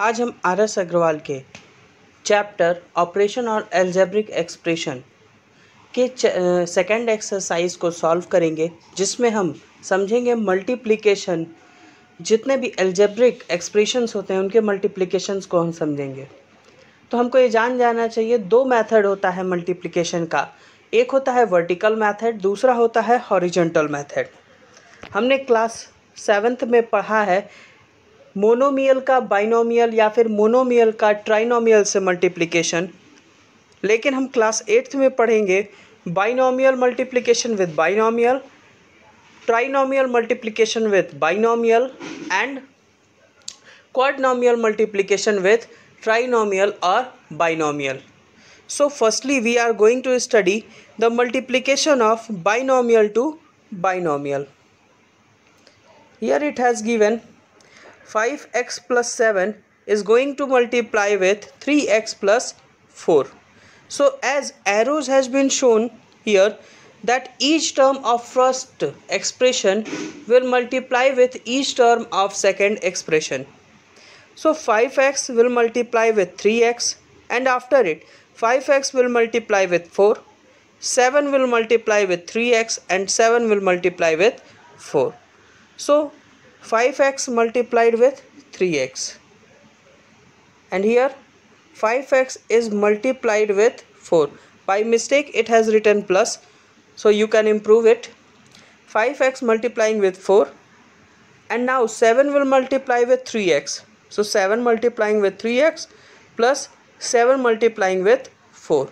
आज हम are S Agrawal के चैप्टर ऑपरेशन और एल्जेब्रिक एक्सप्रेशन के सेकेंड एक्सरसाइज को सॉल्व करेंगे जिसमें हम समझेंगे मल्टीप्लिकेशन जितने भी एल्जेब्रिक एक्सप्रेशंस होते हैं उनके मल्टीप्लिकेशंस को हम समझेंगे तो हमको ये जान जाना चाहिए दो मेथड होता है मल्टीप्लिकेशन का एक होता है वर्टिकल मेथड दूसरा होता है हॉरिजेंटल मेथड हमने क्लास सेवेंथ में पढ़ा है मोनोमियल का बाइनोमियल या फिर मोनोमियल का ट्राइनोमियल से मल्टीप्लिकेशन लेकिन हम क्लास एट्थ में पढ़ेंगे binomial multiplication with binomial trinomial multiplication with binomial and quadnomial multiplication with trinomial और binomial so firstly we are going to study the multiplication of binomial to binomial here it has given 5x plus 7 is going to multiply with 3x plus 4. So as arrows has been shown here that each term of first expression will multiply with each term of second expression. So 5x will multiply with 3x and after it 5x will multiply with 4, 7 will multiply with 3x and 7 will multiply with 4. So 5x multiplied with 3x and here 5x is multiplied with 4 by mistake it has written plus so you can improve it 5x multiplying with 4 and now 7 will multiply with 3x so 7 multiplying with 3x plus 7 multiplying with 4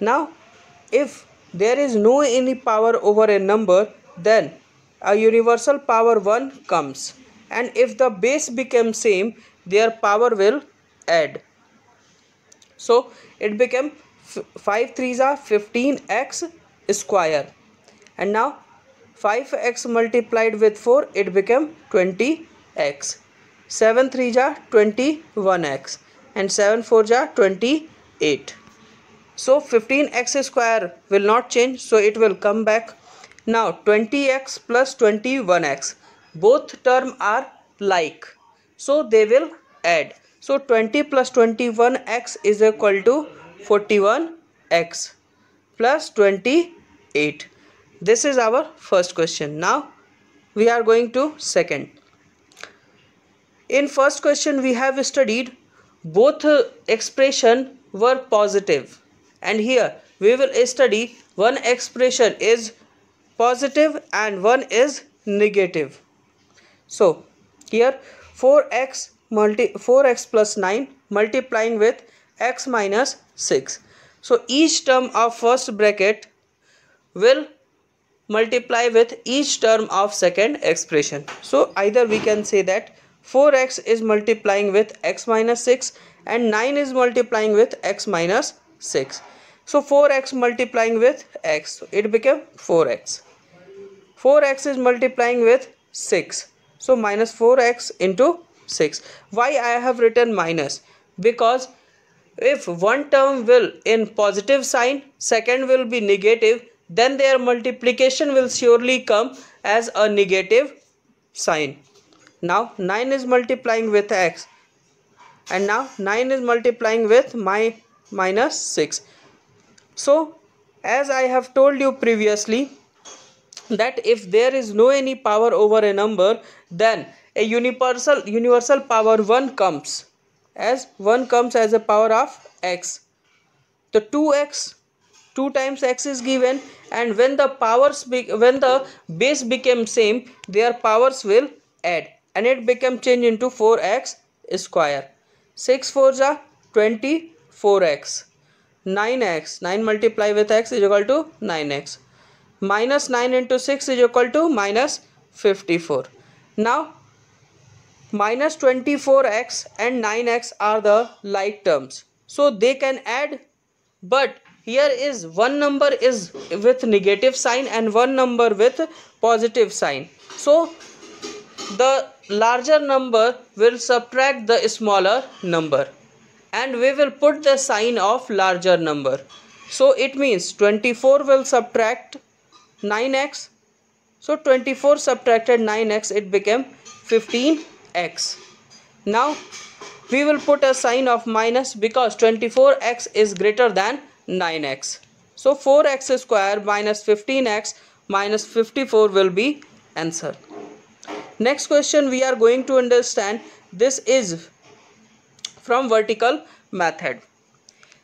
now if there is no any power over a number then a universal power 1 comes and if the base became same their power will add so it became 5 3s are 15x square and now 5x multiplied with 4 it became 20x 7 3s are 21x and 7 4s are 28 so 15x square will not change so it will come back now 20x plus 21x both term are like so they will add. So 20 plus 21x is equal to 41x plus 28. This is our first question. Now we are going to second. In first question we have studied both expression were positive and here we will study one expression is positive and one is negative so here 4x multi 4x plus 9 multiplying with x minus 6 so each term of first bracket will multiply with each term of second expression so either we can say that 4x is multiplying with x minus 6 and 9 is multiplying with x minus 6 so 4x multiplying with x so it became 4x 4x is multiplying with 6 so minus 4x into 6 why i have written minus because if one term will in positive sign second will be negative then their multiplication will surely come as a negative sign now 9 is multiplying with x and now 9 is multiplying with my minus 6 so as i have told you previously that if there is no any power over a number then a universal universal power 1 comes as 1 comes as a power of x the 2x 2 times x is given and when the powers when the base became same their powers will add and it become change into 4x square 6 fours are 24x 9x 9 multiply with x is equal to 9x minus 9 into 6 is equal to minus 54. Now minus 24x and 9x are the like terms. So they can add but here is one number is with negative sign and one number with positive sign. So the larger number will subtract the smaller number and we will put the sign of larger number. So it means 24 will subtract 9x. So 24 subtracted 9x it became 15x. Now we will put a sign of minus because 24x is greater than 9x. So 4x square minus 15x minus 54 will be answer. Next question we are going to understand this is from vertical method.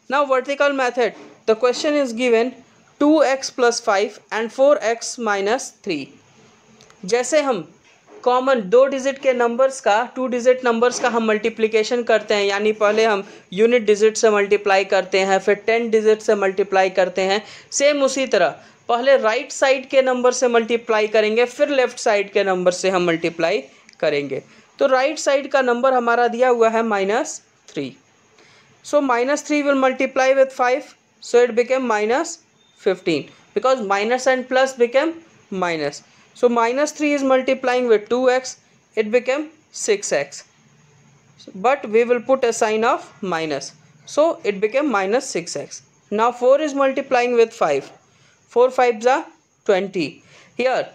Now vertical method the question is given two x plus five and four x minus three जैसे हम common दो digit के numbers का two digit numbers का हम multiplication करते हैं यानी पहले हम यूनिट डिजिट से मल्टीप्लाई करते हैं फिर टेन डिजिट से मल्टीप्लाई करते हैं सेम उसी तरह पहले राइट right साइड के नंबर से मल्टीप्लाई करेंगे फिर लेफ्ट साइड के नंबर से हम मल्टीप्लाई करेंगे तो राइट right साइड का नंबर हमारा दिया हुआ है minus three so minus three will multiply with five so it became minus 15 because minus and plus became minus. So minus 3 is multiplying with 2x it became 6x but we will put a sign of minus so it became minus 6x now 4 is multiplying with 5 4 5s are 20 here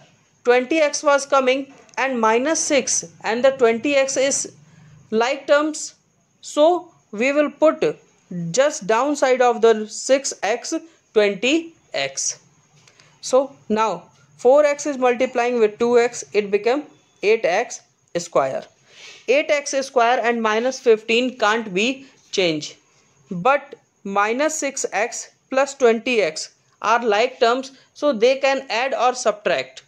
20x was coming and minus 6 and the 20x is like terms so we will put just downside of the 6x 20 x. So now 4x is multiplying with 2x it become 8x square. 8x square and minus 15 can't be changed. But minus 6x plus 20x are like terms so they can add or subtract.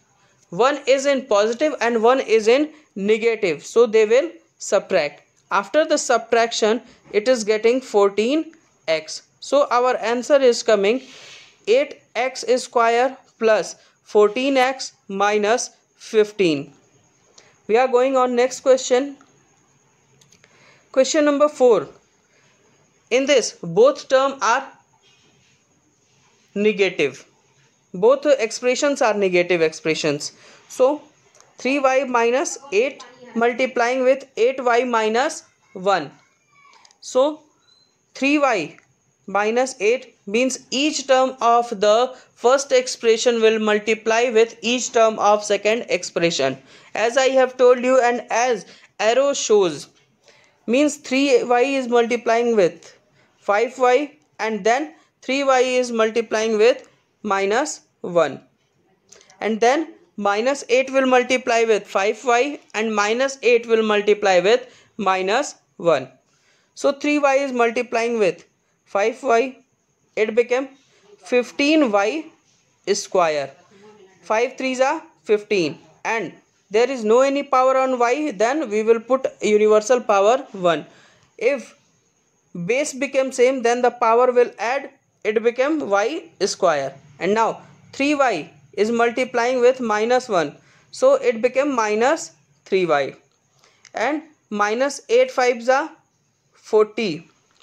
One is in positive and one is in negative so they will subtract. After the subtraction it is getting 14x. So our answer is coming Eight x square plus fourteen x minus fifteen. we are going on next question question number 4 in this both terms are negative both expressions are negative expressions so 3y minus 8 multiplying with 8y minus 1 so 3y minus 8 means each term of the first expression will multiply with each term of second expression as I have told you and as arrow shows means 3y is multiplying with 5y and then 3y is multiplying with minus 1 and then minus 8 will multiply with 5y and minus 8 will multiply with minus 1. So 3y is multiplying with 5y it became 15y square 5 3s are 15 and there is no any power on y then we will put universal power 1 if base became same then the power will add it became y square and now 3y is multiplying with minus 1 so it became minus 3y and minus 8 5s are 40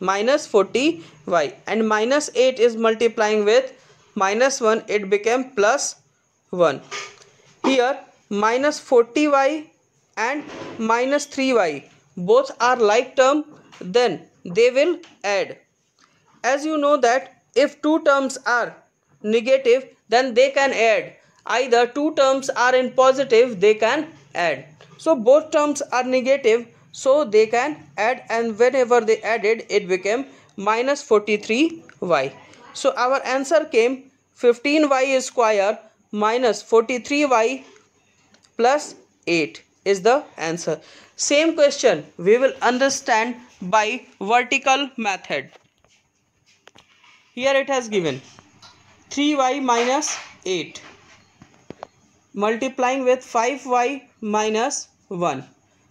minus 40y and minus 8 is multiplying with minus 1 it became plus 1 here minus 40y and minus 3y both are like term then they will add as you know that if two terms are negative then they can add either two terms are in positive they can add so both terms are negative so they can add and whenever they added it became minus 43y so our answer came 15y square minus 43y plus 8 is the answer same question we will understand by vertical method here it has given 3y minus 8 multiplying with 5y minus 1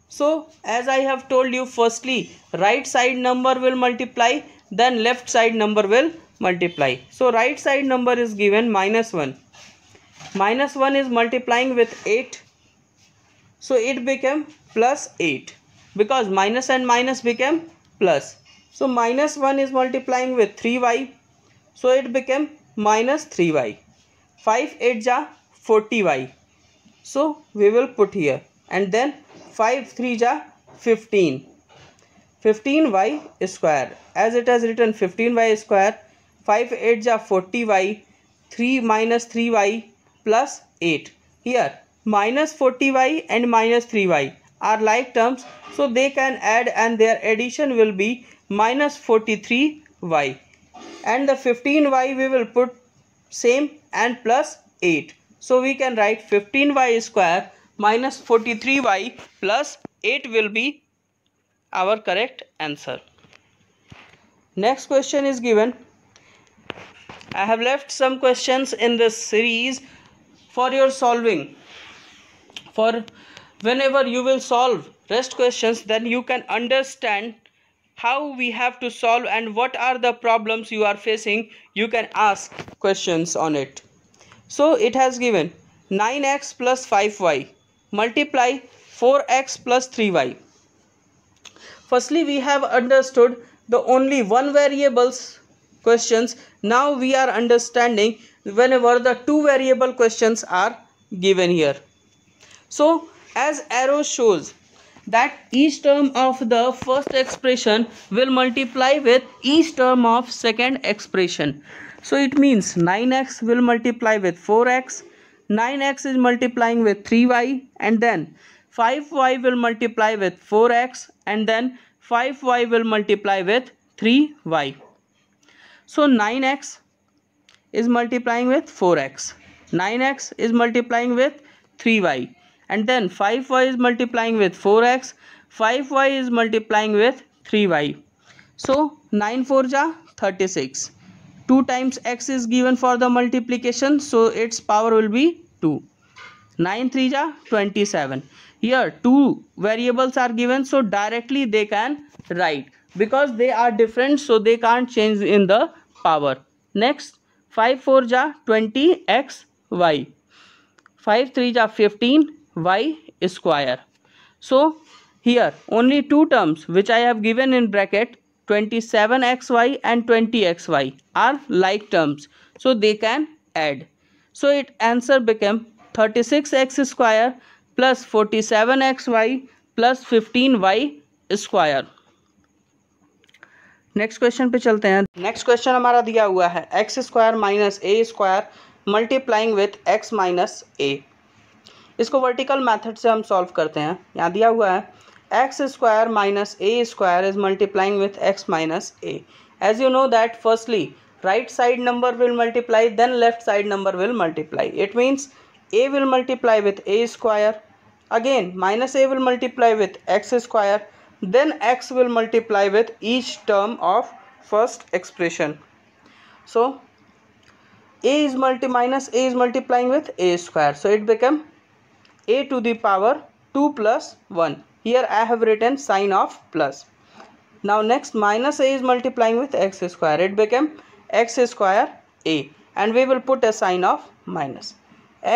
so as I have told you firstly right side number will multiply then left side number will multiply. So right side number is given minus 1. Minus 1 is multiplying with 8. So it became plus 8 because minus and minus became plus. So minus 1 is multiplying with 3y. So it became minus 3y. 5 8 ja 40y. So we will put here and then 5 3 ja 15 15y square as it has written 15y square 5 8 ja 40y 3 minus 3y plus 8 here minus 40y and minus 3y are like terms so they can add and their addition will be minus 43y and the 15y we will put same and plus 8 so we can write 15y square minus 43y plus 8 will be our correct answer. Next question is given. I have left some questions in this series for your solving. For whenever you will solve rest questions then you can understand how we have to solve and what are the problems you are facing you can ask questions on it so it has given 9x plus 5y multiply 4x plus 3y. Firstly, we have understood the only one variables questions. Now we are understanding whenever the two variable questions are given here. So as arrow shows that each term of the first expression will multiply with each term of second expression. So it means 9x will multiply with 4x 9x is multiplying with 3y and then 5y will multiply with 4x and then 5y will multiply with 3y. So 9x is multiplying with 4x. 9x is multiplying with 3y and then 5y is multiplying with 4x. 5y is multiplying with 3y. So 9 4 ja 36. 2 times x is given for the multiplication so its power will be 2 9 3 ja 27 here two variables are given so directly they can write because they are different so they can't change in the power next 5 4 ja 20 x y 5 3 ja 15 y square so here only two terms which i have given in bracket 27xy and 20xy are like terms so they can add so it answer became 36x square plus 47xy plus 15y square next question पे चलते हैं next question हमारा दिया हुआ है x square minus a square multiplying with x minus a इसको vertical method से हम सॉल्व करते हैं यहाँ दिया हुआ है x square minus a square is multiplying with x minus a. As you know that firstly right side number will multiply then left side number will multiply. It means a will multiply with a square again minus a will multiply with x square then x will multiply with each term of first expression. So a is multi minus a is multiplying with a square so it become a to the power 2 plus 1. Here I have written sine of plus. Now next minus a is multiplying with x square. It became x square a and we will put a sign of minus.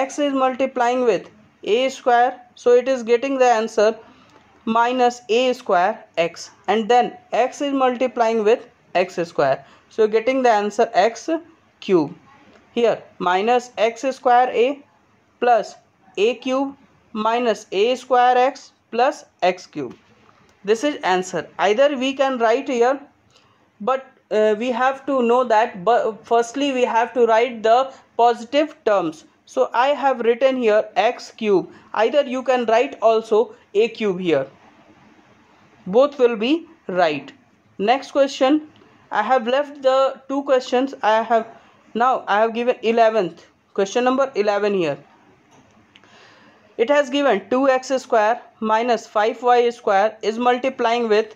x is multiplying with a square so it is getting the answer minus a square x and then x is multiplying with x square so getting the answer x cube here minus x square a plus a cube minus a square x plus x cube. This is answer. Either we can write here but uh, we have to know that but firstly we have to write the positive terms. So I have written here x cube. Either you can write also a cube here. Both will be right. Next question. I have left the two questions. I have now I have given 11th. Question number 11 here. It has given 2x square minus 5y square is multiplying with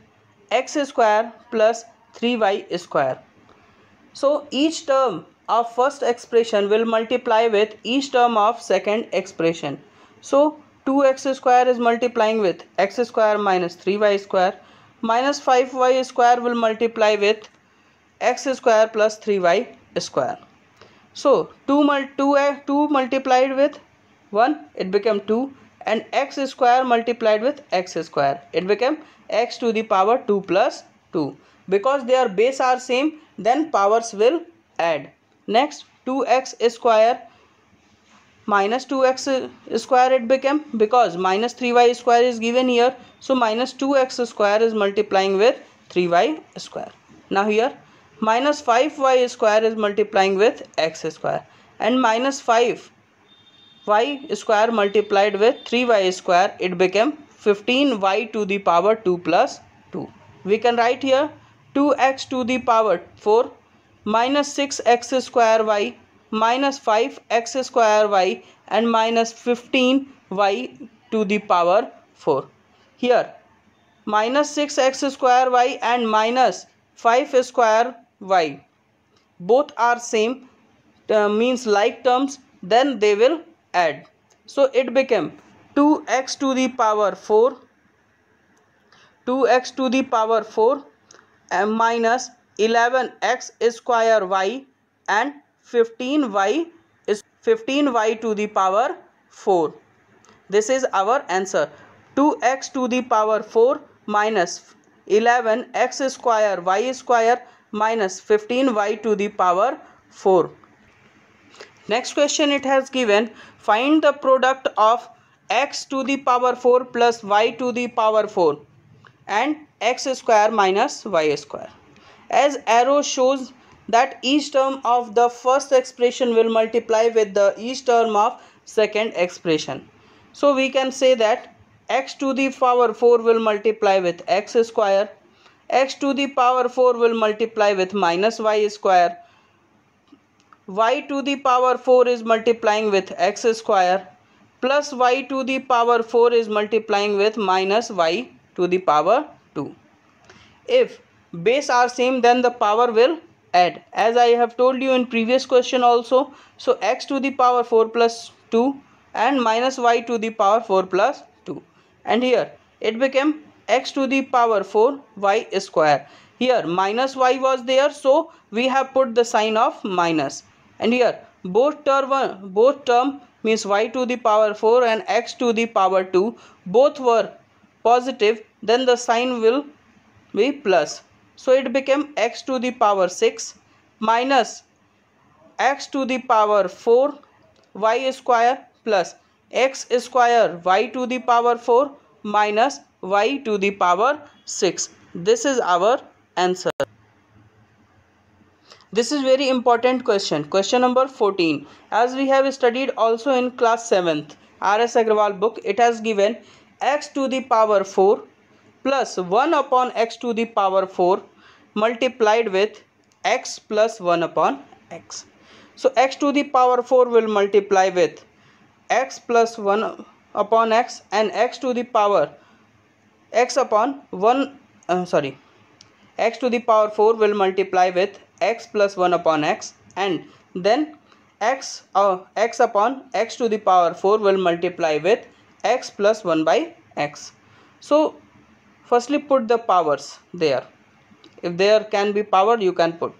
x square plus 3y square. So each term of first expression will multiply with each term of second expression. So 2x square is multiplying with x square minus 3y square minus 5y square will multiply with x square plus 3y square. So 2, 2, eh, 2 multiplied with 1 it became 2 and x square multiplied with x square it became x to the power 2 plus 2 because their base are same then powers will add next 2x square minus 2x square it became because minus 3y square is given here so minus 2x square is multiplying with 3y square now here minus 5y square is multiplying with x square and minus 5 y square multiplied with 3y square it became 15y to the power 2 plus 2 we can write here 2x to the power 4 minus 6x square y minus 5x square y and minus 15y to the power 4 here minus 6x square y and minus 5 square y both are same uh, means like terms then they will add so it became 2x to the power 4 2x to the power 4 and minus 11x square y and 15y is 15y to the power 4 this is our answer 2x to the power 4 minus 11x square y square minus 15y to the power 4 next question it has given Find the product of x to the power 4 plus y to the power 4 and x square minus y square. As arrow shows that each term of the first expression will multiply with the each term of second expression. So we can say that x to the power 4 will multiply with x square, x to the power 4 will multiply with minus y square y to the power 4 is multiplying with x square plus y to the power 4 is multiplying with minus y to the power 2. If base are same then the power will add as I have told you in previous question also so x to the power 4 plus 2 and minus y to the power 4 plus 2 and here it became x to the power 4 y square here minus y was there so we have put the sign of minus and here both term both term means y to the power 4 and x to the power 2 both were positive then the sign will be plus so it became x to the power 6 minus x to the power 4 y square plus x square y to the power 4 minus y to the power 6 this is our answer this is very important question. Question number 14. As we have studied also in class 7th R.S. Agrawal book, it has given x to the power 4 plus 1 upon x to the power 4 multiplied with x plus 1 upon x. So x to the power 4 will multiply with x plus 1 upon x and x to the power x upon 1 uh, sorry x to the power 4 will multiply with x plus 1 upon x and then x uh, x upon x to the power 4 will multiply with x plus 1 by x. So firstly put the powers there. If there can be power you can put.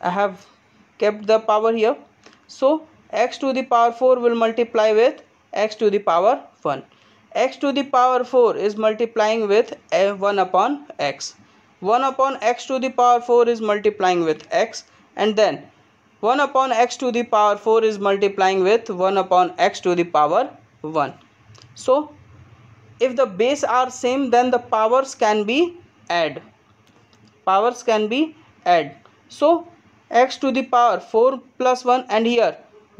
I have kept the power here. So x to the power 4 will multiply with x to the power 1 x to the power 4 is multiplying with 1 upon x 1 upon x to the power 4 is multiplying with x and then 1 upon x to the power 4 is multiplying with 1 upon x to the power 1. So, if the base are same then the powers can be add. Powers can be add. So, x to the power 4 plus 1 and here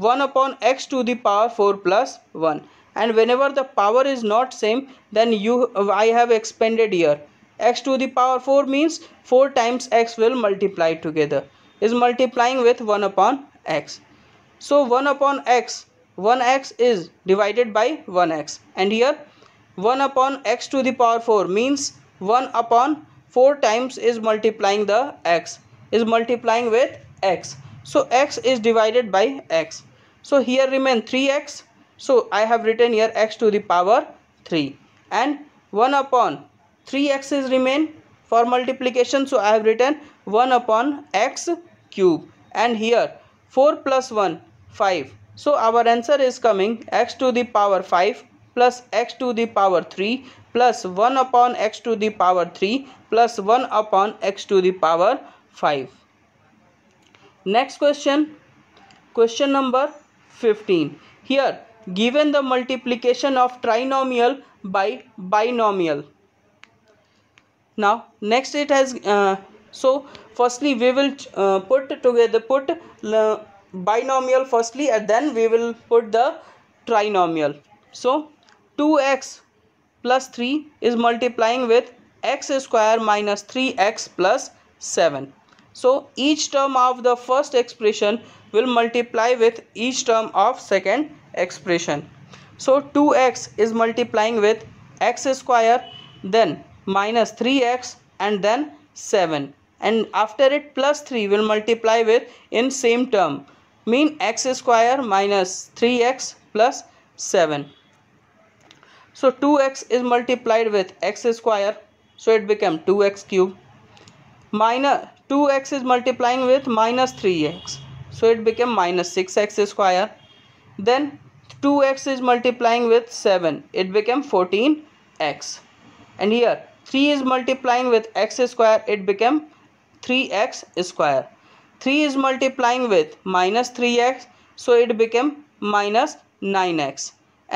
1 upon x to the power 4 plus 1 and whenever the power is not same then you I have expanded here x to the power 4 means 4 times x will multiply together is multiplying with 1 upon x. So 1 upon x 1x is divided by 1x and here 1 upon x to the power 4 means 1 upon 4 times is multiplying the x is multiplying with x so x is divided by x so here remain 3x so I have written here x to the power 3 and 1 upon three x's remain for multiplication so i have written 1 upon x cube and here 4 plus 1 5 so our answer is coming x to the power 5 plus x to the power 3 plus 1 upon x to the power 3 plus 1 upon x to the power 5. Next question, question number 15. Here, given the multiplication of trinomial by binomial, now next it has uh, so firstly we will uh, put together put binomial firstly and then we will put the trinomial so 2x plus 3 is multiplying with x square minus 3x plus 7 so each term of the first expression will multiply with each term of second expression so 2x is multiplying with x square then minus 3x and then 7 and after it plus 3 will multiply with in same term mean x square minus 3x plus 7 so 2x is multiplied with x square so it become 2x cube minus 2x is multiplying with minus 3x so it became minus 6x square then 2x is multiplying with 7 it became 14x and here 3 is multiplying with x square it became 3x square 3 is multiplying with minus 3x so it became minus 9x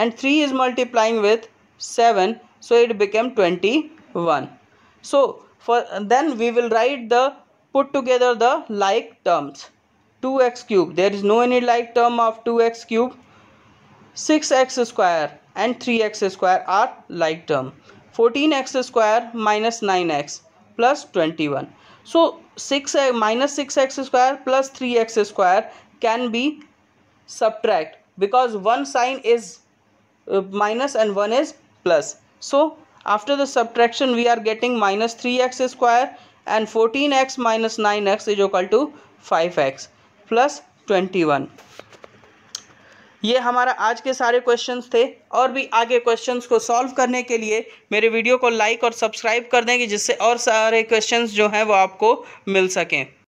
and 3 is multiplying with 7 so it became 21 so for then we will write the put together the like terms 2x cube there is no any like term of 2x cube 6x square and 3x square are like term 14 x square minus 9 x plus 21 so 6 uh, minus 6 x square plus 3 x square can be subtract because one sign is uh, and one is plus so after the subtraction we are getting minus 3x square and 14x minus 9x is equal to 5x plus 21 ये हमारा आज के सारे questions थे और भी आगे questions को सॉल्व करने के लिए मेरे वीडियो को लाइक और सब्सक्राइब कर देंगे जिससे और सारे क्वेश्चंस जो हैं वो आपको मिल सकें